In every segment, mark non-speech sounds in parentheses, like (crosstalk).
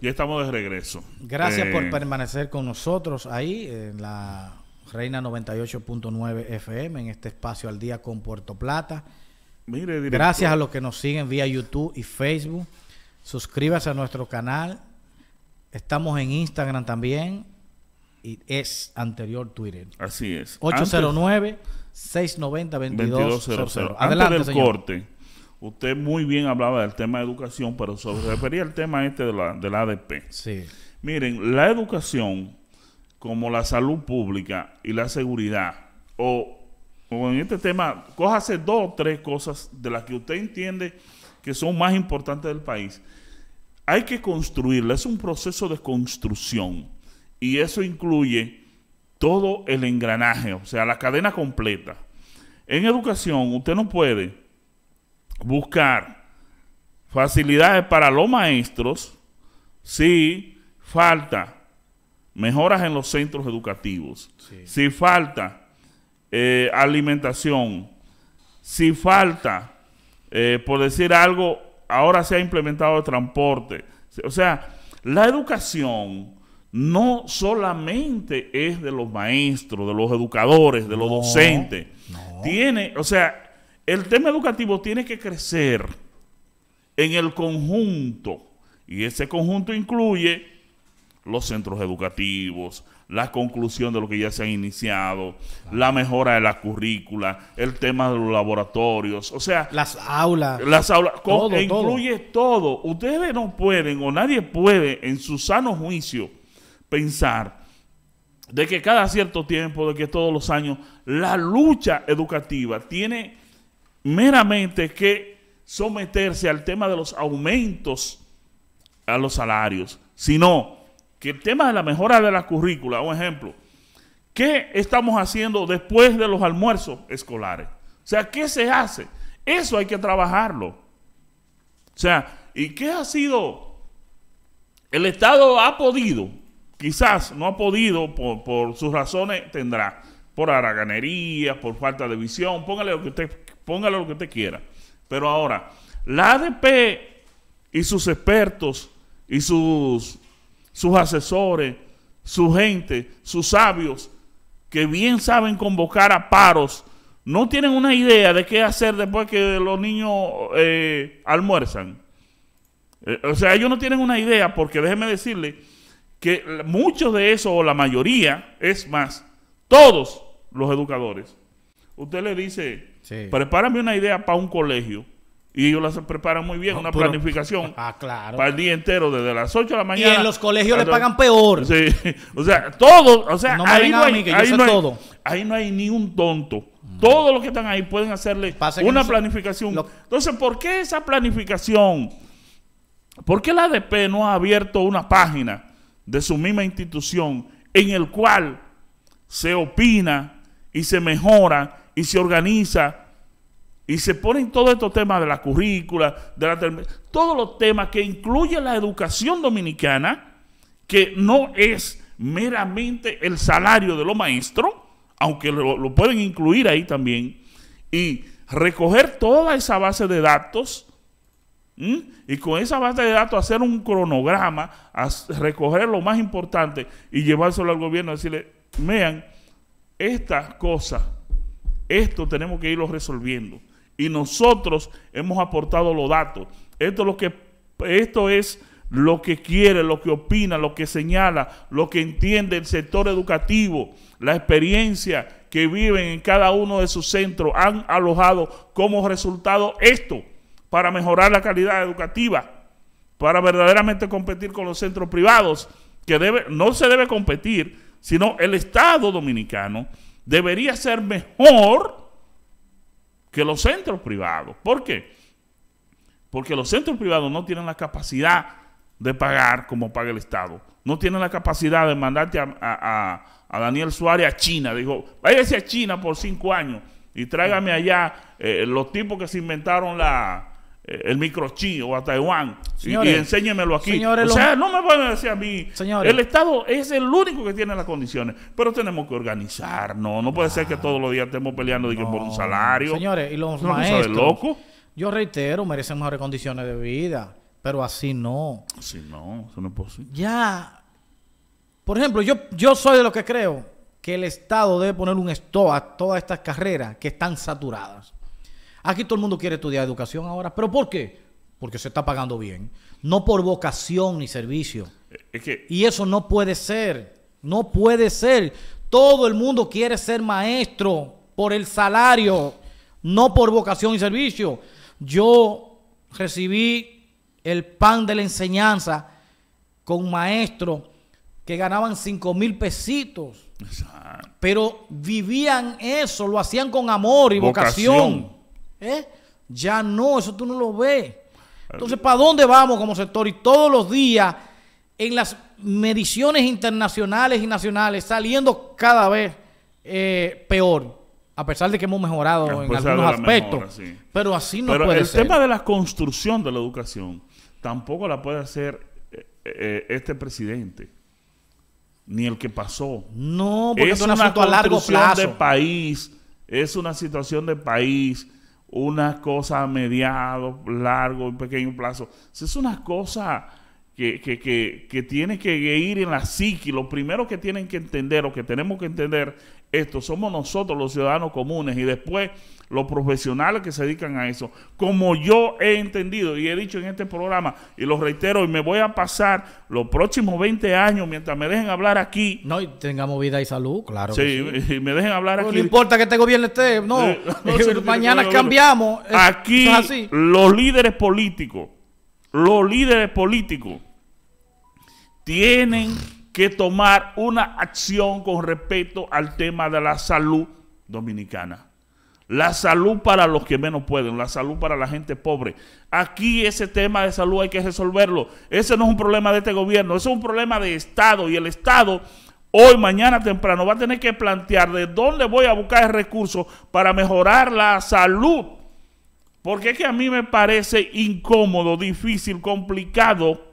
Ya estamos de regreso. Gracias por eh, permanecer con nosotros ahí en la Reina 98.9 FM, en este espacio al día con Puerto Plata. Mire, Gracias a los que nos siguen vía YouTube y Facebook. Suscríbase a nuestro canal. Estamos en Instagram también. Y es anterior Twitter. Así es. 809 690 2200. Adelante, del corte Usted muy bien hablaba del tema de educación, pero se refería al tema este de la, de ADP. Sí. Miren, la educación, como la salud pública y la seguridad, o, o en este tema, cójase dos o tres cosas de las que usted entiende que son más importantes del país. Hay que construirla, es un proceso de construcción y eso incluye todo el engranaje, o sea, la cadena completa. En educación, usted no puede buscar facilidades para los maestros si falta mejoras en los centros educativos, si falta eh, alimentación, si falta, eh, por decir algo, ahora se ha implementado el transporte. O sea, la educación no solamente es de los maestros, de los educadores, de los docentes. Tiene, o sea, el tema educativo tiene que crecer en el conjunto y ese conjunto incluye los centros educativos, la conclusión de lo que ya se ha iniciado, la mejora de la currícula, el tema de los laboratorios, o sea... Las aulas. Las aulas, incluye todo. Ustedes no pueden o nadie puede en su sano juicio pensar de que cada cierto tiempo, de que todos los años, la lucha educativa tiene meramente que someterse al tema de los aumentos a los salarios, sino que el tema de la mejora de la currícula, un ejemplo, ¿qué estamos haciendo después de los almuerzos escolares? O sea, ¿qué se hace? Eso hay que trabajarlo. O sea, ¿y qué ha sido? El Estado ha podido, quizás no ha podido por, sus razones, tendrá, por haraganería, por falta de visión, póngale lo que usted póngalo lo que usted quiera. Pero ahora, la ADP y sus expertos y sus, sus asesores, su gente, sus sabios, que bien saben convocar a paros, no tienen una idea de qué hacer después que los niños eh, almuerzan. Eh, o sea, ellos no tienen una idea porque déjeme decirle que muchos de esos, o la mayoría, es más, todos los educadores, usted le dice, Prepárame una idea para un colegio. Y ellos la preparan muy bien, una planificación (laughs) ah, para el día entero, desde las 8 de la mañana. Y en los colegios le pagan peor. (laughs) o sea, todo, o sea, ahí, no hay, ni un tonto. Todos los que están ahí pueden hacerle una planificación. Entonces, ¿por qué esa planificación? ¿Por qué la ADP no ha abierto una página de su misma institución en el cual se opina y se mejora y se organiza y se ponen todos estos temas de la currícula, de la todos los temas que incluye la educación dominicana, que no es meramente el salario de los maestros, aunque lo, pueden incluir ahí también, y recoger toda esa base de datos Y con esa base de datos hacer un cronograma, recoger lo más importante y llevárselo al gobierno, y decirle, vean, estas cosas, esto tenemos que irlo resolviendo y nosotros hemos aportado los datos. Esto es lo que, esto es lo que quiere, lo que opina, lo que señala, lo que entiende el sector educativo, la experiencia que viven en cada uno de sus centros, han alojado como resultado esto para mejorar la calidad educativa, para verdaderamente competir con los centros privados, que debe, no se debe competir, sino el Estado dominicano debería ser mejor que los centros privados. ¿Por qué? Porque los centros privados no tienen la capacidad de pagar como paga el Estado. No tienen la capacidad de mandarte a, Daniel Suárez a China. Dijo, váyase a China por cinco años y tráigame allá eh, los tipos que se inventaron la, el microchip o a Taiwán señores, y, enséñemelo aquí. o sea, no me van a decir a mí. el Estado es el único que tiene las condiciones, pero tenemos que organizarnos. No puede ser que ah. todos los días estemos peleando por un salario. Señores, y los maestros, loco. Yo reitero, merecen mejores condiciones de vida, pero así no. Así no, eso no es posible. Ya, por ejemplo, yo, yo soy de los que creo que el Estado debe poner un stop a todas estas carreras que están saturadas. Aquí todo el mundo quiere estudiar educación ahora. ¿Pero por qué? Porque se está pagando bien. No por vocación ni servicio. Eh, y eso no puede ser. No puede ser. Todo el mundo quiere ser maestro por el salario, no por vocación y servicio. Yo recibí el pan de la enseñanza con maestros que ganaban 5 mil pesitos. Pero vivían eso, lo hacían con amor y vocación. ¿eh? Ya no, eso tú no lo ves. Entonces, ¿para dónde vamos como sector? Y todos los días, en las mediciones internacionales y nacionales, saliendo cada vez eh, peor. A pesar de que hemos mejorado en algunos aspectos. Pero así no puede el ser. El tema de la construcción de la educación tampoco la puede hacer eh, eh, este presidente ni el que pasó. No, porque es, un asunto a largo plazo. de país, es una situación de país una cosa a mediado, largo, pequeño plazo. Es una cosa que, que tiene que ir en la psique. Lo primero que tienen que entender o que tenemos que entender esto, somos nosotros los ciudadanos comunes y después los profesionales que se dedican a eso. Como yo he entendido y he dicho en este programa, y lo reitero, y me voy a pasar los próximos 20 años mientras me dejen hablar aquí. No, y tengamos vida y salud, claro. Sí, Y me dejen hablar aquí. No importa que este gobierno esté, no. (laughs) (laughs) mañana cambiamos. Aquí, los líderes políticos, los líderes políticos tienen que tomar una acción con respecto al tema de la salud dominicana. La salud para los que menos pueden, la salud para la gente pobre. Aquí ese tema de salud hay que resolverlo. Ese no es un problema de este gobierno, ese es un problema de Estado. Y el Estado hoy, mañana temprano, va a tener que plantear de dónde voy a buscar recursos para mejorar la salud. Porque es que a mí me parece incómodo, difícil, complicado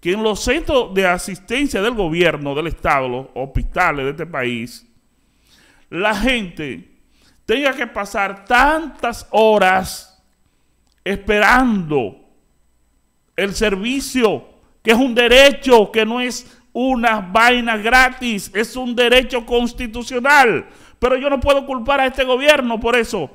que en los centros de asistencia del gobierno, del Estado, los hospitales de este país, la gente tenga que pasar tantas horas esperando el servicio, que es un derecho, que no es una vaina gratis, es un derecho constitucional. Pero yo no puedo culpar a este gobierno por eso.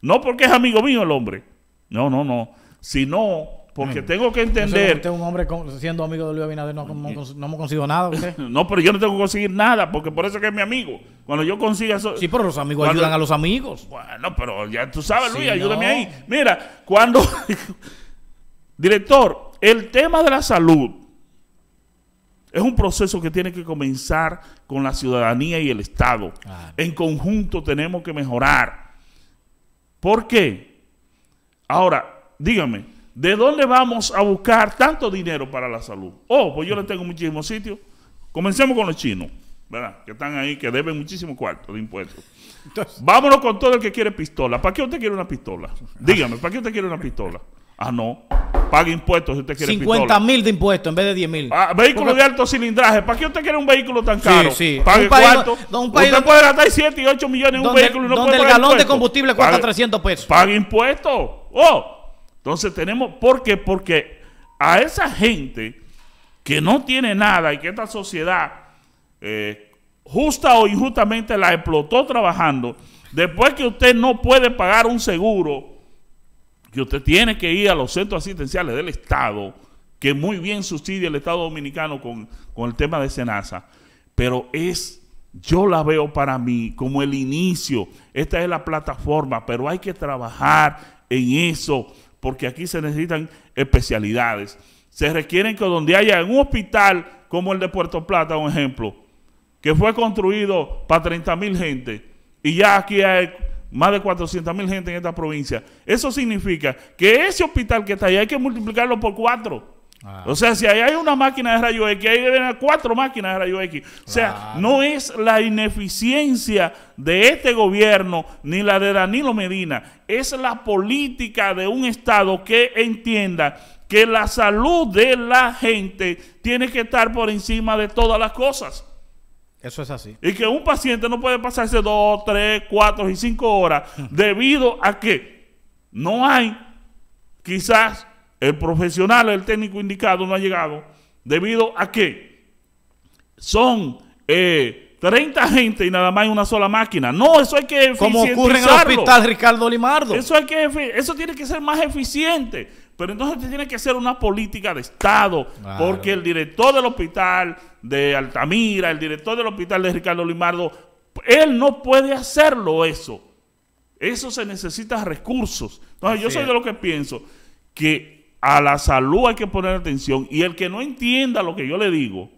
No porque es amigo mío el hombre. No, no, no. Sino porque tengo que entender. Usted es un hombre siendo amigo de Luis Abinader, no, no, hemos conseguido nada. (laughs) no, pero yo no tengo que conseguir nada, porque por eso que es mi amigo. Cuando yo consiga eso. Sí, pero los amigos ayudan a los amigos. Bueno, pero ya tú sabes, Luis, ayúdame ahí. Mira, cuando. (laughs) Director, el tema de la salud es un proceso que tiene que comenzar con la ciudadanía y el Estado. En conjunto tenemos que mejorar. ¿Por qué? Ahora, dígame. ¿De dónde vamos a buscar tanto dinero para la salud? Oh, pues yo le tengo muchísimos sitios. Comencemos con los chinos, ¿verdad? Que están ahí, que deben muchísimos cuartos de impuestos. Vámonos con todo el que quiere pistola. ¿Para qué usted quiere una pistola? Dígame, ¿para qué usted quiere una pistola? Ah, no. Pague impuestos si usted quiere 50 mil de impuestos en vez de 10 mil. Vehículos ah, vehículo de alto cilindraje. ¿Para qué usted quiere un vehículo tan caro? Sí, sí. Pague un cuarto. usted puede gastar 7 y 8 millones en un vehículo y no donde el galón de combustible cuesta 300 pesos. Pague impuestos. Oh, entonces tenemos, ¿por qué? Porque a esa gente que no tiene nada y que esta sociedad, eh, justa o injustamente, la explotó trabajando, después que usted no puede pagar un seguro, que usted tiene que ir a los centros asistenciales del Estado, que muy bien subsidia el Estado Dominicano con, con el tema de Senasa, pero es yo la veo para mí como el inicio. Esta es la plataforma, pero hay que trabajar en eso porque aquí se necesitan especialidades. Se requieren que donde haya un hospital como el de Puerto Plata, un ejemplo, que fue construido para 30 mil gente y ya aquí hay más de 400 mil gente en esta provincia. Eso significa que ese hospital que está ahí hay que multiplicarlo por cuatro. O sea, si ahí hay una máquina de rayos X, ahí deben haber cuatro máquinas de rayos X. O sea, no es la ineficiencia de este gobierno ni la de Danilo Medina, es la política de un Estado que entienda que la salud de la gente tiene que estar por encima de todas las cosas. Eso es así. Y que un paciente no puede pasarse dos, tres, cuatro y cinco horas hmm. debido a que no hay quizás el profesional, el técnico indicado no ha llegado. ¿Debido a que Son 30 eh, gente y nada más hay una sola máquina. No, eso hay que Como ocurre en el hospital Ricardo Limardo. Eso, hay que, eso tiene que ser más eficiente. Pero entonces tiene que ser una política de Estado, porque el director del hospital de Altamira, el director del hospital de Ricardo Limardo, él no puede hacerlo eso. Eso se necesita recursos. Entonces yo soy de lo que pienso que a la salud hay que poner atención y el que no entienda lo que yo le digo,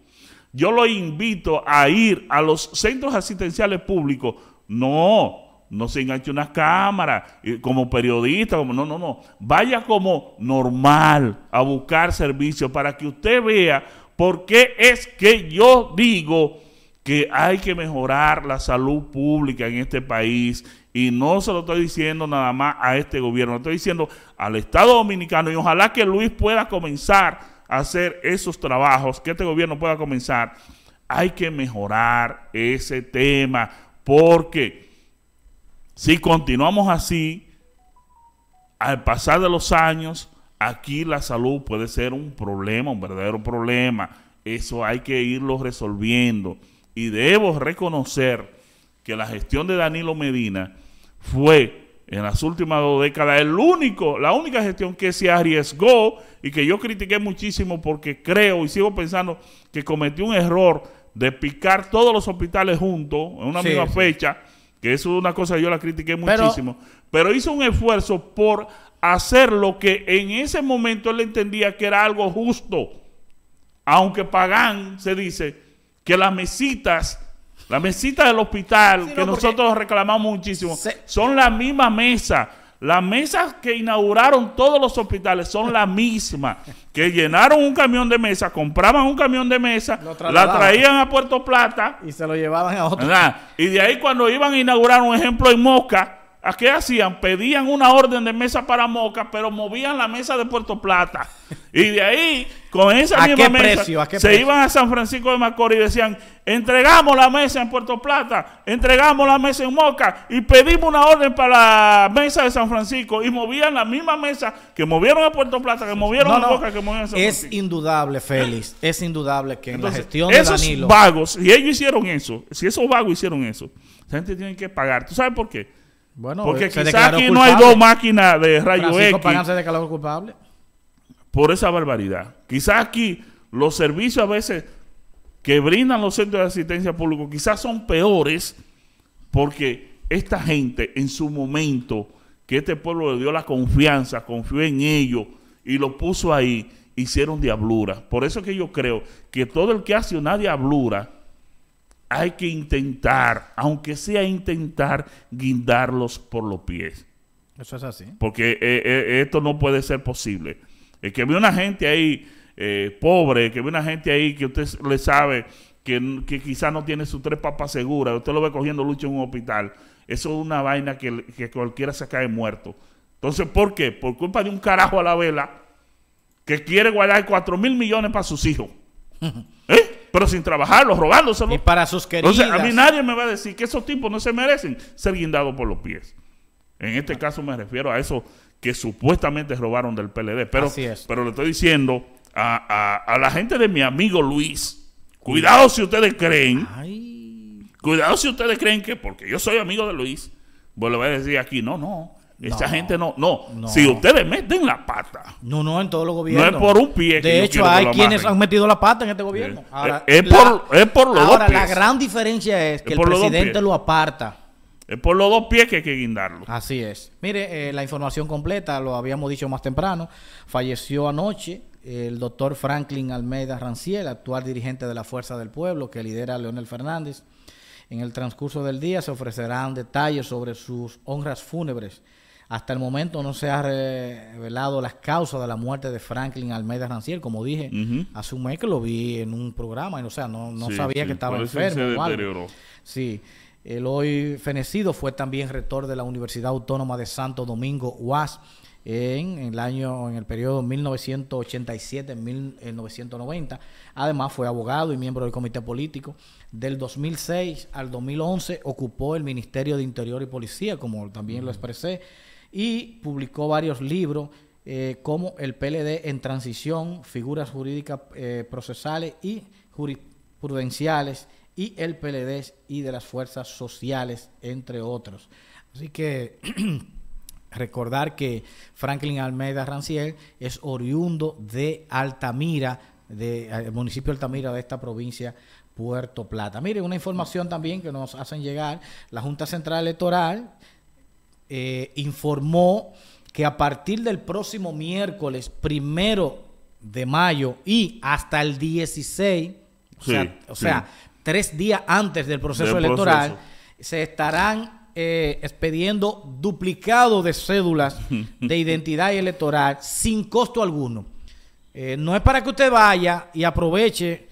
yo lo invito a ir a los centros asistenciales públicos. No, no se enganche una cámara eh, como periodista, como no, no, no. Vaya como normal a buscar servicios para que usted vea por qué es que yo digo que hay que mejorar la salud pública en este país y no se lo estoy diciendo nada más a este gobierno, lo estoy diciendo al Estado Dominicano. Y ojalá que Luis pueda comenzar a hacer esos trabajos, que este gobierno pueda comenzar. Hay que mejorar ese tema, porque si continuamos así, al pasar de los años, aquí la salud puede ser un problema, un verdadero problema. Eso hay que irlo resolviendo. Y debo reconocer que la gestión de Danilo Medina fue en las últimas dos décadas el único, la única gestión que se arriesgó y que yo critiqué muchísimo porque creo y sigo pensando que cometió un error de picar todos los hospitales juntos en una misma fecha, que eso es una cosa que yo la critiqué muchísimo, pero, pero hizo un esfuerzo por hacer lo que en ese momento él entendía que era algo justo, aunque pagán se dice que las mesitas la mesita del hospital, que nosotros reclamamos muchísimo, son las mismas mesas. Las mesas que inauguraron todos los hospitales son las mismas. Que llenaron un camión de mesa, compraban un camión de mesa, la traían a Puerto Plata. Y se lo llevaban a otro. Y de ahí cuando iban a inaugurar un ejemplo en Mosca, ¿A qué hacían? Pedían una orden de mesa para Moca, pero movían la mesa de Puerto Plata. Y de ahí, con esa misma mesa, se iban a San Francisco de Macorís y decían, entregamos la mesa en Puerto Plata, entregamos la mesa en Moca y pedimos una orden para la mesa de San Francisco. Y movían la misma mesa que movieron a Puerto Plata, que movieron a Moca, que movieron a San Francisco. Es indudable, Félix, es indudable que en la gestión de Danilo... Esos vagos, y ellos hicieron eso, si esos vagos hicieron eso, la gente tiene que pagar. ¿Tú sabes por qué? Bueno, porque eh, quizás aquí no hay dos máquinas de rayo X. culpable. Por esa barbaridad. Quizás aquí los servicios a veces que brindan los centros de asistencia público quizás son peores porque esta gente en su momento que este pueblo le dio la confianza, confió en ellos y lo puso ahí, hicieron diablura. Por eso que yo creo que todo el que hace una diablura hay que intentar, aunque sea intentar, guindarlos por los pies. Eso es así. Porque eh, eh, esto no puede ser posible. es eh, que ve una gente ahí pobre, que ve una gente ahí que usted le sabe que, quizás no tiene sus tres papas seguras, usted lo ve cogiendo lucha en un hospital. Eso es una vaina que, cualquiera se cae muerto. Entonces, ¿por qué? Por culpa de un carajo a la vela que quiere guardar Cuatro mil millones para sus hijos. (laughs) ¿Eh? pero sin trabajarlos, robándoselo. Y para sus queridos a mí nadie me va a decir que esos tipos no se merecen ser guindados por los pies. En este ah. caso me refiero a esos que supuestamente robaron del PLD. Pero, pero le estoy diciendo a, a, la gente de mi amigo Luis, cuidado si ustedes creen, Ay. cuidado si ustedes creen que porque yo soy amigo de Luis, vos voy a decir aquí, no, no, esa gente no, no, Si ustedes meten la pata. No, no, en todos los gobiernos. No es por un pie. De hecho, hay quienes han metido la pata en este gobierno. Eh, ahora, es, por, los dos pies. la gran diferencia es que el presidente lo aparta. Es por los dos pies que hay que guindarlo. Así es. Mire, eh, la información completa, lo habíamos dicho más temprano. Falleció anoche el doctor Franklin Almeida Ranciel, actual dirigente de la Fuerza del Pueblo, que lidera Leonel Fernández. En el transcurso del día se ofrecerán detalles sobre sus honras fúnebres hasta el momento no se ha revelado las causas de la muerte de Franklin Almeida Ranciel. Como dije, hace un mes que lo vi en un programa, y, o sea, no, sabía que estaba enfermo. Sí. El hoy fenecido fue también rector de la Universidad Autónoma de Santo Domingo, UAS, en, el año, en el periodo 1987-1990. Eh, Además fue abogado y miembro del comité político. Del 2006 al 2011 ocupó el Ministerio de Interior y Policía, como también lo expresé y publicó varios libros eh, como El PLD en transición, figuras jurídicas eh, procesales y jurisprudenciales y el PLD y de las fuerzas sociales, entre otros. Así que (clears throat) recordar que Franklin Almeida Ranciel es oriundo de Altamira, del eh, municipio de Altamira de esta provincia Puerto Plata. Mire, una información también que nos hacen llegar, la Junta Central Electoral eh, informó que a partir del próximo miércoles primero de mayo y hasta el 16, o, sea, tres días antes del proceso electoral, se estarán eh, expediendo duplicado de cédulas (laughs) de identidad electoral sin costo alguno. Eh, no es para que usted vaya y aproveche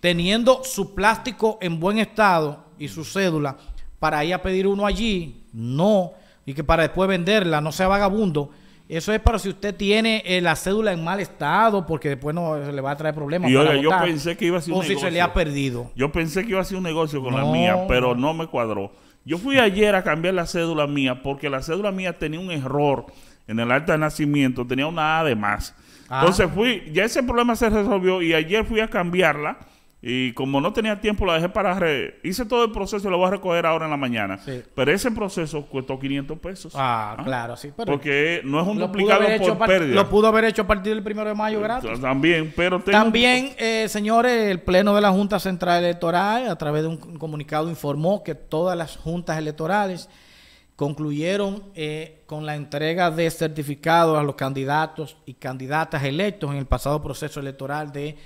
teniendo su plástico en buen estado y su cédula para ir a pedir uno allí, no, y que para después venderla, no sea vagabundo. Eso es para si usted tiene eh, la cédula en mal estado, porque después no se le va a traer problemas. yo pensé que iba a ser un negocio. si se le ha perdido. Yo pensé que iba a ser un negocio con la mía, pero no me cuadró. Yo fui ayer a cambiar la cédula mía, porque la cédula mía tenía un error en el acta de nacimiento, tenía una A de más. Ah. Entonces fui, ya ese problema se resolvió y ayer fui a cambiarla y como no tenía tiempo, la dejé para... Hice todo el proceso y lo voy a recoger ahora en la mañana. Pero ese proceso costó 500 pesos. Ah, ah, claro, sí. Pero Porque no es un duplicado por pérdida. Lo pudo haber hecho a partir del primero de mayo gratis. También, pero... También, eh, señores, el Pleno de la Junta Central Electoral, a través de un comunicado, informó que todas las juntas electorales concluyeron eh, con la entrega de certificados a los candidatos y candidatas electos en el pasado proceso electoral de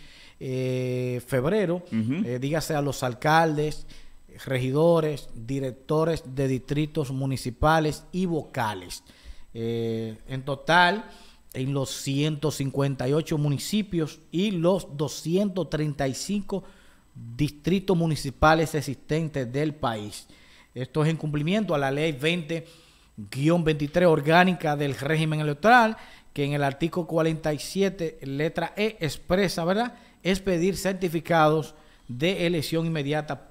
eh, febrero, eh, dígase a los alcaldes, regidores, directores de distritos municipales y vocales. Eh, en total, en los 158 municipios y los 235 distritos municipales existentes del país. Esto es en cumplimiento a la ley 20-23 orgánica del régimen electoral que en el artículo 47, letra E, expresa, ¿verdad? Es pedir certificados de elección inmediata,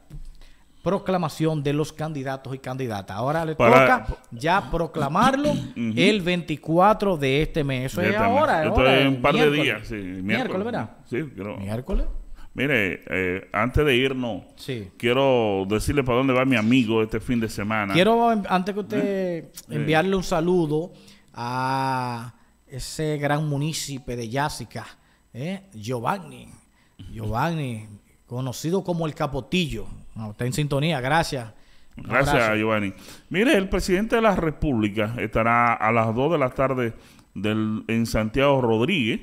proclamación de los candidatos y candidatas. Ahora le toca ya proclamarlo (clears throat) el 24 de este mes. Eso es este ahora. Esto es un par de días. miércoles. ¿verdad? Sí, creo. Miércoles. Mire, eh, antes de irnos, quiero decirle para dónde va mi amigo este fin de semana. Quiero, antes que usted, enviarle un saludo a ese gran munícipe de Yásica, ¿eh? Giovanni. Giovanni, conocido como el Capotillo. está en sintonía, gracias. Gracias, Giovanni. Mire, el presidente de la República estará a las 2 de la tarde en Santiago Rodríguez.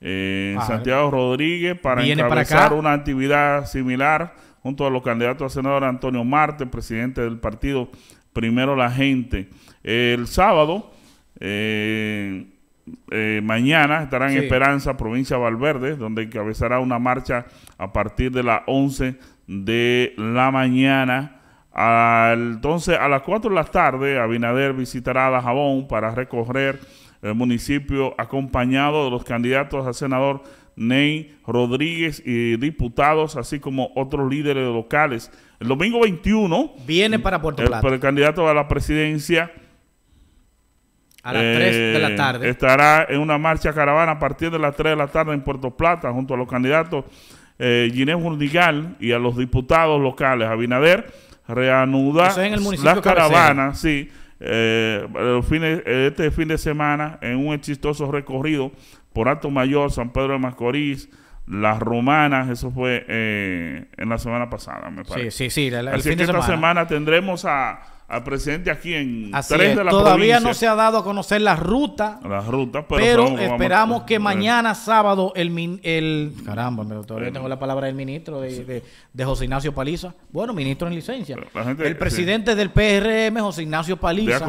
Eh, en ah, Santiago Rodríguez para encabezar una actividad similar junto a los candidatos a senador Antonio Marte, presidente del partido Primero la Gente. el sábado eh, eh, mañana estará en Esperanza, provincia de Valverde, donde encabezará una marcha a partir de las 11 de la mañana. entonces, a las 4 de la tarde, Abinader visitará La jabón para recorrer el municipio acompañado de los candidatos a senador Ney Rodríguez y diputados, así como otros líderes locales. El domingo 21 viene para Puerto Plata. el candidato a la presidencia a las 3 de la eh, tarde. Estará en una marcha caravana a partir de las 3 de la tarde en Puerto Plata junto a los candidatos eh, Ginés y a los diputados locales. Abinader reanuda las caravanas, sí, eh, este fin de semana en un exitoso recorrido por Alto Mayor, San Pedro de Macorís, las romanas, eso fue eh, en la semana pasada, me parece. Sí, sí, sí. el fin de esta semana tendremos a presente aquí en Así de la Todavía no se ha dado a conocer la ruta. La ruta, pero, esperamos que mañana sábado el, min, el caramba, todavía tengo la palabra del ministro de, José Ignacio Paliza. Bueno, ministro en licencia. el presidente del PRM, José Ignacio Paliza,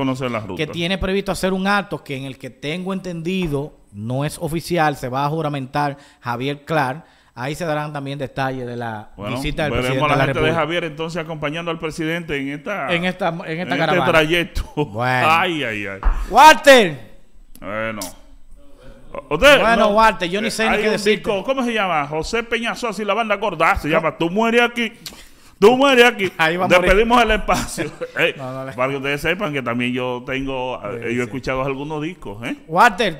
que tiene previsto hacer un acto que en el que tengo entendido no es oficial, se va a juramentar Javier Clark, Ahí se darán también detalles de la visita del presidente. a la, gente de, Javier entonces acompañando al presidente en esta en esta en Este trayecto. (laughs) Bueno. Ay, ay, ay. Walter. Bueno. Usted, bueno, Walter, yo ni sé ni qué decir. ¿Cómo se llama? José Peñazo, así la banda gorda. Se llama Tú mueres aquí. Tú mueres aquí. Ahí va Despedimos el espacio. (laughs) para que ustedes sepan que también yo tengo, yo he escuchado algunos discos. ¿eh? Walter,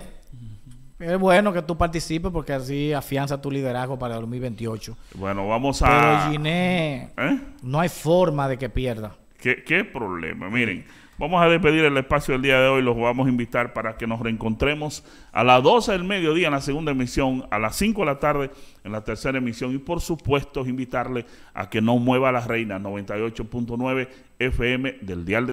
es bueno que tú participes porque así afianza tu liderazgo para 2028. Bueno, vamos a. Pero Giné, ¿Eh? no hay forma de que pierda. ¿Qué, problema? Miren. Vamos a despedir el espacio del día de hoy. Los vamos a invitar para que nos reencontremos a las 12 del mediodía en la segunda emisión, a las 5 de la tarde en la tercera emisión y por supuesto invitarle a que no mueva la reina 98.9 FM del Dial de